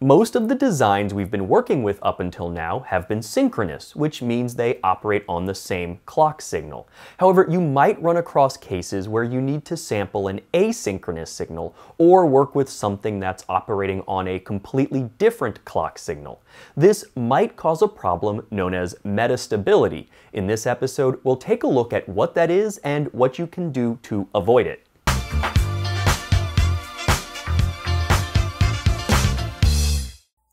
Most of the designs we've been working with up until now have been synchronous, which means they operate on the same clock signal. However, you might run across cases where you need to sample an asynchronous signal or work with something that's operating on a completely different clock signal. This might cause a problem known as metastability. In this episode, we'll take a look at what that is and what you can do to avoid it.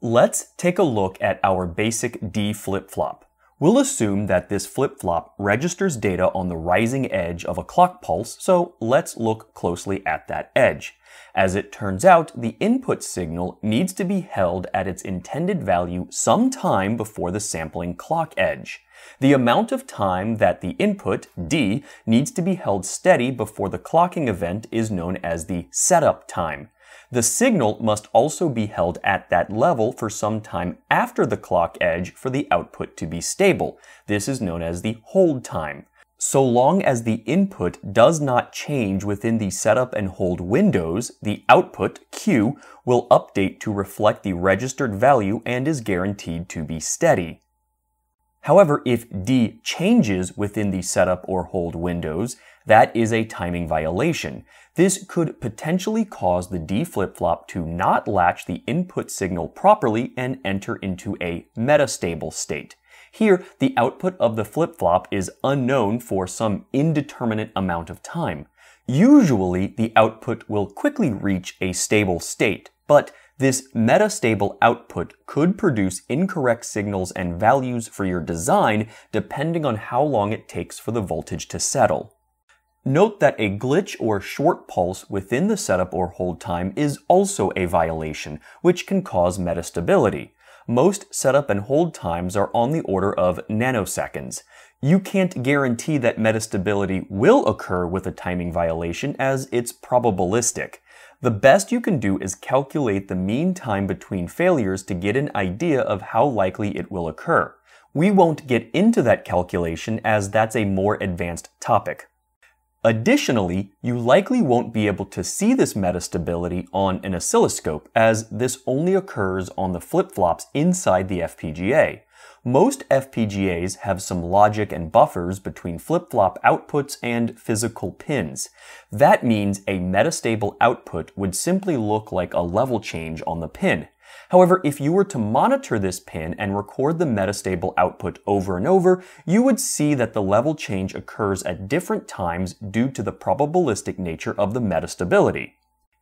Let's take a look at our basic D flip-flop. We'll assume that this flip-flop registers data on the rising edge of a clock pulse, so let's look closely at that edge. As it turns out, the input signal needs to be held at its intended value some time before the sampling clock edge. The amount of time that the input, D, needs to be held steady before the clocking event is known as the setup time. The signal must also be held at that level for some time after the clock edge for the output to be stable. This is known as the hold time. So long as the input does not change within the setup and hold windows, the output, Q, will update to reflect the registered value and is guaranteed to be steady. However, if D changes within the setup or hold windows, that is a timing violation. This could potentially cause the D flip-flop to not latch the input signal properly and enter into a metastable state. Here, the output of the flip-flop is unknown for some indeterminate amount of time. Usually, the output will quickly reach a stable state, but this metastable output could produce incorrect signals and values for your design depending on how long it takes for the voltage to settle. Note that a glitch or short pulse within the setup or hold time is also a violation, which can cause metastability. Most setup and hold times are on the order of nanoseconds. You can't guarantee that metastability will occur with a timing violation as it's probabilistic. The best you can do is calculate the mean time between failures to get an idea of how likely it will occur. We won't get into that calculation as that's a more advanced topic. Additionally, you likely won't be able to see this metastability on an oscilloscope as this only occurs on the flip-flops inside the FPGA. Most FPGAs have some logic and buffers between flip-flop outputs and physical pins. That means a metastable output would simply look like a level change on the pin. However, if you were to monitor this pin and record the metastable output over and over, you would see that the level change occurs at different times due to the probabilistic nature of the metastability.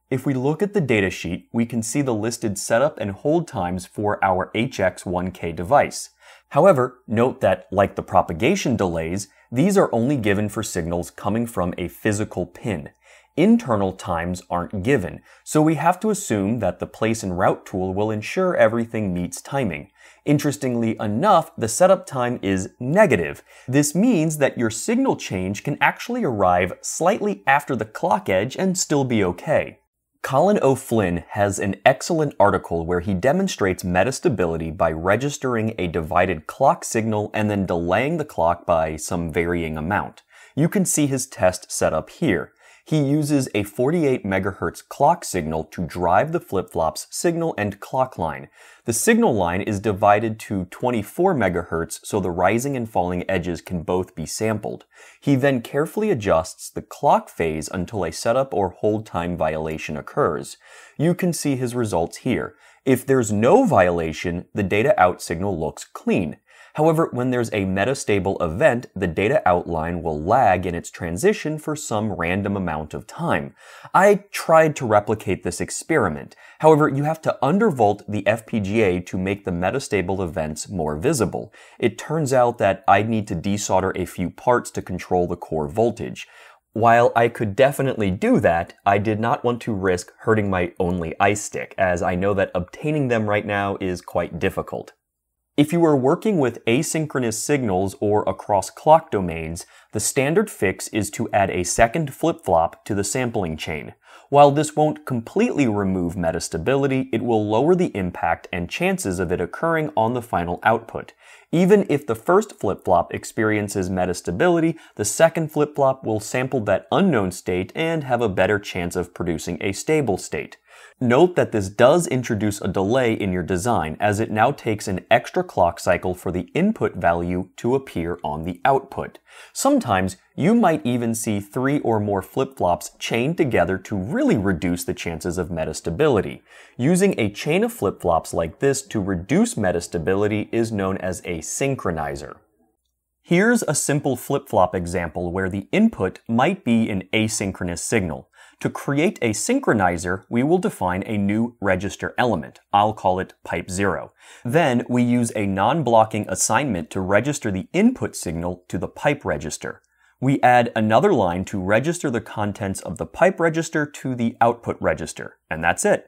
If we look at the datasheet, we can see the listed setup and hold times for our HX1K device. However, note that, like the propagation delays, these are only given for signals coming from a physical pin. Internal times aren't given, so we have to assume that the place and route tool will ensure everything meets timing. Interestingly enough, the setup time is negative. This means that your signal change can actually arrive slightly after the clock edge and still be okay. Colin O'Flynn has an excellent article where he demonstrates metastability by registering a divided clock signal and then delaying the clock by some varying amount. You can see his test set up here. He uses a 48 megahertz clock signal to drive the flip-flop's signal and clock line. The signal line is divided to 24 megahertz so the rising and falling edges can both be sampled. He then carefully adjusts the clock phase until a setup or hold time violation occurs. You can see his results here. If there's no violation, the data out signal looks clean. However, when there's a metastable event, the data outline will lag in its transition for some random amount of time. I tried to replicate this experiment. However, you have to undervolt the FPGA to make the metastable events more visible. It turns out that I'd need to desolder a few parts to control the core voltage. While I could definitely do that, I did not want to risk hurting my only stick, as I know that obtaining them right now is quite difficult. If you are working with asynchronous signals or across clock domains, the standard fix is to add a second flip-flop to the sampling chain. While this won't completely remove metastability, it will lower the impact and chances of it occurring on the final output. Even if the first flip-flop experiences metastability, the second flip-flop will sample that unknown state and have a better chance of producing a stable state. Note that this does introduce a delay in your design as it now takes an extra clock cycle for the input value to appear on the output. Sometimes you might even see three or more flip-flops chained together to really reduce the chances of metastability. Using a chain of flip-flops like this to reduce metastability is known as a synchronizer. Here's a simple flip-flop example where the input might be an asynchronous signal. To create a synchronizer, we will define a new register element. I'll call it pipe 0. Then we use a non-blocking assignment to register the input signal to the pipe register. We add another line to register the contents of the pipe register to the output register, and that's it.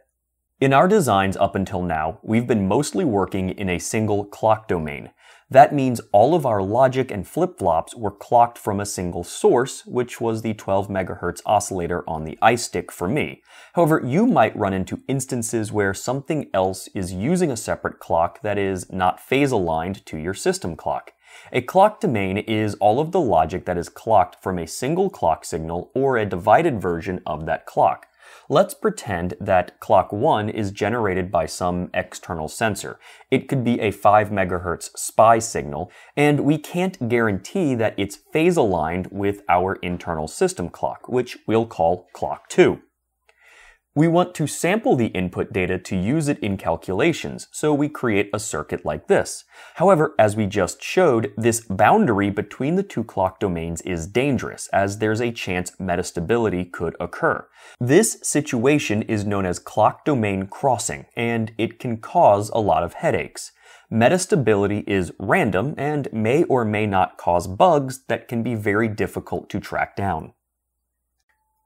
In our designs up until now, we've been mostly working in a single clock domain. That means all of our logic and flip-flops were clocked from a single source, which was the 12 MHz oscillator on the iStick for me. However, you might run into instances where something else is using a separate clock that is not phase aligned to your system clock. A clock domain is all of the logic that is clocked from a single clock signal or a divided version of that clock. Let's pretend that clock 1 is generated by some external sensor. It could be a 5 megahertz spy signal, and we can't guarantee that it's phase aligned with our internal system clock, which we'll call clock 2. We want to sample the input data to use it in calculations, so we create a circuit like this. However, as we just showed, this boundary between the two clock domains is dangerous, as there's a chance metastability could occur. This situation is known as clock domain crossing, and it can cause a lot of headaches. Metastability is random and may or may not cause bugs that can be very difficult to track down.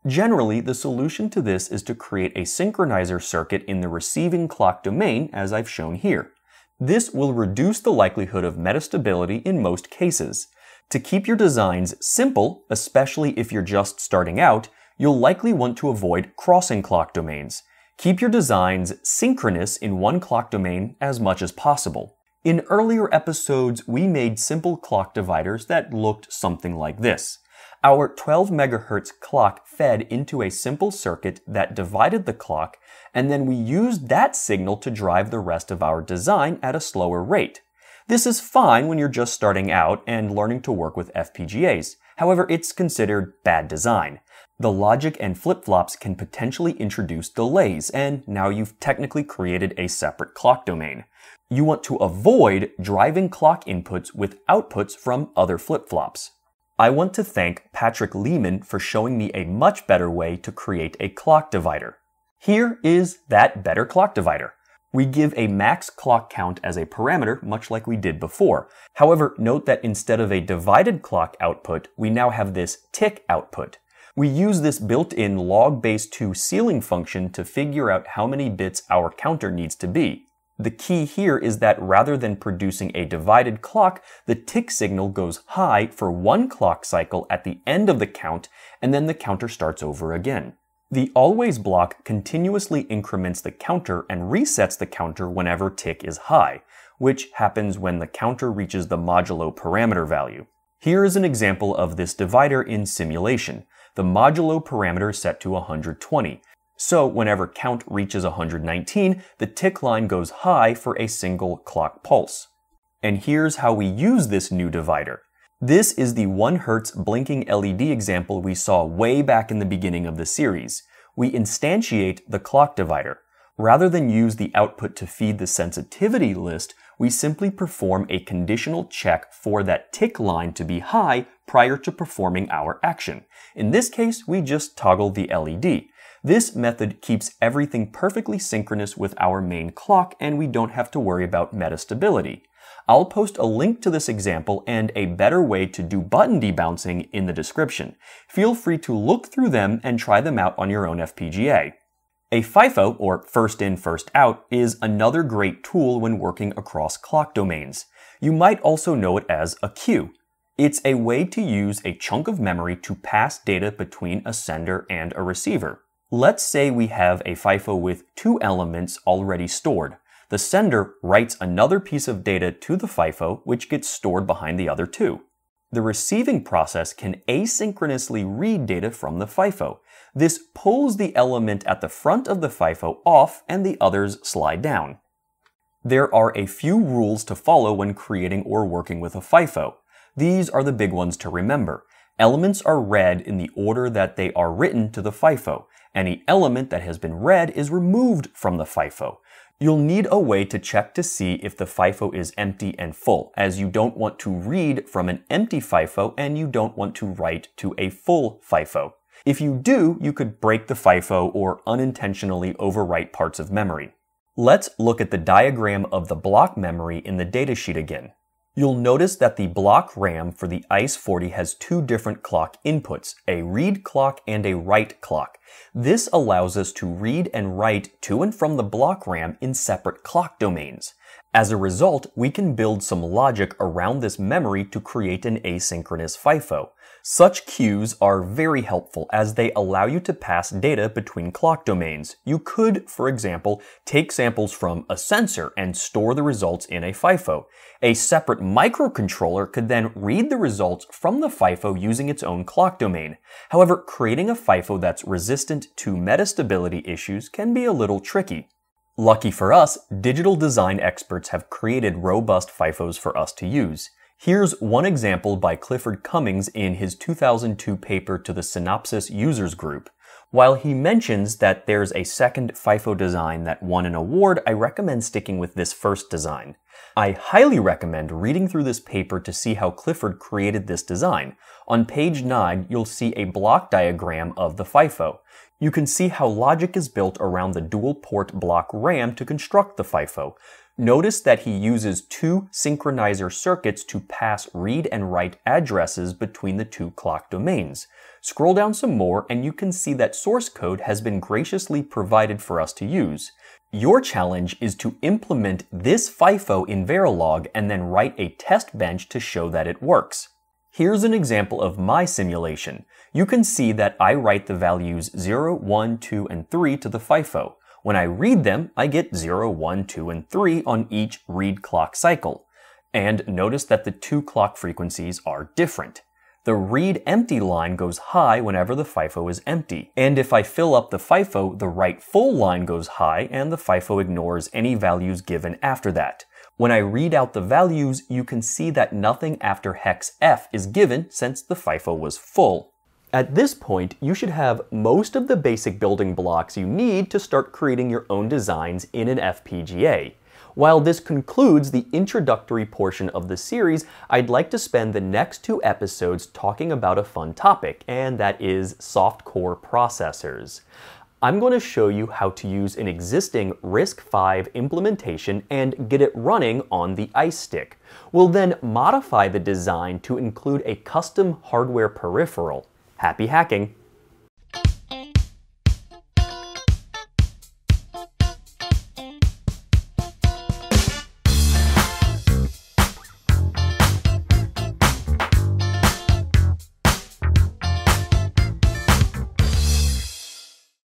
Generally, the solution to this is to create a synchronizer circuit in the receiving clock domain, as I've shown here. This will reduce the likelihood of metastability in most cases. To keep your designs simple, especially if you're just starting out, you'll likely want to avoid crossing clock domains. Keep your designs synchronous in one clock domain as much as possible. In earlier episodes, we made simple clock dividers that looked something like this. Our 12 megahertz clock fed into a simple circuit that divided the clock, and then we used that signal to drive the rest of our design at a slower rate. This is fine when you're just starting out and learning to work with FPGAs. However, it's considered bad design. The logic and flip-flops can potentially introduce delays, and now you've technically created a separate clock domain. You want to avoid driving clock inputs with outputs from other flip-flops. I want to thank Patrick Lehman for showing me a much better way to create a clock divider. Here is that better clock divider. We give a max clock count as a parameter, much like we did before. However, note that instead of a divided clock output, we now have this tick output. We use this built-in log base 2 ceiling function to figure out how many bits our counter needs to be. The key here is that rather than producing a divided clock, the tick signal goes high for one clock cycle at the end of the count, and then the counter starts over again. The always block continuously increments the counter and resets the counter whenever tick is high, which happens when the counter reaches the modulo parameter value. Here is an example of this divider in simulation. The modulo parameter set to 120, so whenever count reaches 119, the tick line goes high for a single clock pulse. And here's how we use this new divider. This is the 1 Hz blinking LED example we saw way back in the beginning of the series. We instantiate the clock divider. Rather than use the output to feed the sensitivity list, we simply perform a conditional check for that tick line to be high prior to performing our action. In this case, we just toggle the LED. This method keeps everything perfectly synchronous with our main clock and we don't have to worry about metastability. I'll post a link to this example and a better way to do button debouncing in the description. Feel free to look through them and try them out on your own FPGA. A FIFO, or first in, first out, is another great tool when working across clock domains. You might also know it as a queue. It's a way to use a chunk of memory to pass data between a sender and a receiver. Let's say we have a FIFO with two elements already stored. The sender writes another piece of data to the FIFO, which gets stored behind the other two. The receiving process can asynchronously read data from the FIFO. This pulls the element at the front of the FIFO off and the others slide down. There are a few rules to follow when creating or working with a FIFO. These are the big ones to remember. Elements are read in the order that they are written to the FIFO. Any element that has been read is removed from the FIFO. You'll need a way to check to see if the FIFO is empty and full, as you don't want to read from an empty FIFO and you don't want to write to a full FIFO. If you do, you could break the FIFO or unintentionally overwrite parts of memory. Let's look at the diagram of the block memory in the datasheet again. You'll notice that the block RAM for the ICE40 has two different clock inputs, a read clock and a write clock. This allows us to read and write to and from the block RAM in separate clock domains. As a result, we can build some logic around this memory to create an asynchronous FIFO. Such queues are very helpful as they allow you to pass data between clock domains. You could, for example, take samples from a sensor and store the results in a FIFO. A separate microcontroller could then read the results from the FIFO using its own clock domain. However, creating a FIFO that's resistant to metastability issues can be a little tricky. Lucky for us, digital design experts have created robust FIFOs for us to use. Here's one example by Clifford Cummings in his 2002 paper to the Synopsys Users Group. While he mentions that there's a second FIFO design that won an award, I recommend sticking with this first design. I highly recommend reading through this paper to see how Clifford created this design. On page 9, you'll see a block diagram of the FIFO. You can see how logic is built around the dual port block RAM to construct the FIFO. Notice that he uses two synchronizer circuits to pass read and write addresses between the two clock domains. Scroll down some more and you can see that source code has been graciously provided for us to use. Your challenge is to implement this FIFO in Verilog and then write a test bench to show that it works. Here's an example of my simulation. You can see that I write the values 0, 1, 2, and 3 to the FIFO. When I read them, I get 0, 1, 2, and 3 on each read clock cycle. And notice that the two clock frequencies are different. The read empty line goes high whenever the FIFO is empty. And if I fill up the FIFO, the write full line goes high and the FIFO ignores any values given after that. When I read out the values, you can see that nothing after hex F is given since the FIFO was full. At this point, you should have most of the basic building blocks you need to start creating your own designs in an FPGA. While this concludes the introductory portion of the series, I'd like to spend the next two episodes talking about a fun topic, and that is softcore processors. I'm going to show you how to use an existing RISC-V implementation and get it running on the ICE stick. We'll then modify the design to include a custom hardware peripheral. Happy hacking!